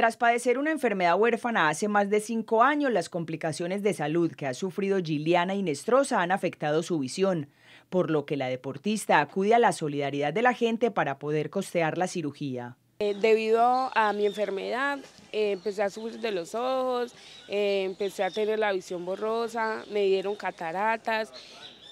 Tras padecer una enfermedad huérfana hace más de cinco años, las complicaciones de salud que ha sufrido Giliana Inestrosa han afectado su visión, por lo que la deportista acude a la solidaridad de la gente para poder costear la cirugía. Eh, debido a mi enfermedad, eh, empecé a sufrir de los ojos, eh, empecé a tener la visión borrosa, me dieron cataratas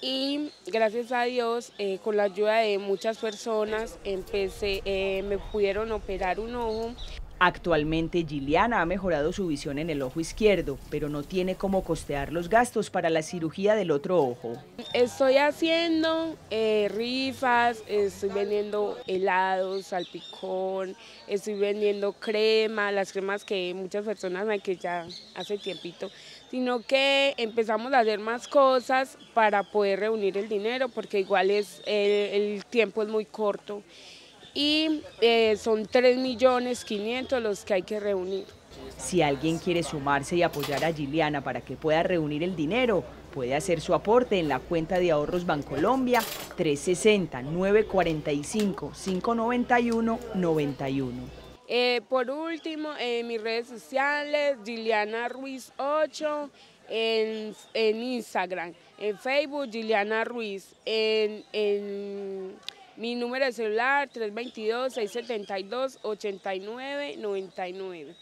y gracias a Dios, con la ayuda de muchas personas, empecé, me pudieron operar un ojo Actualmente Giliana ha mejorado su visión en el ojo izquierdo, pero no tiene cómo costear los gastos para la cirugía del otro ojo. Estoy haciendo eh, rifas, estoy vendiendo helados, salpicón, estoy vendiendo crema, las cremas que muchas personas me que ya hace tiempito, sino que empezamos a hacer más cosas para poder reunir el dinero porque igual es el, el tiempo es muy corto y eh, son 3 millones 500 los que hay que reunir. Si alguien quiere sumarse y apoyar a Giliana para que pueda reunir el dinero, puede hacer su aporte en la cuenta de ahorros Bancolombia 360-945-591-91. Eh, por último, en mis redes sociales, Giliana Ruiz 8, en, Instagram, en Facebook, Giliana Ruiz, en mi número de celular 322-672-8999.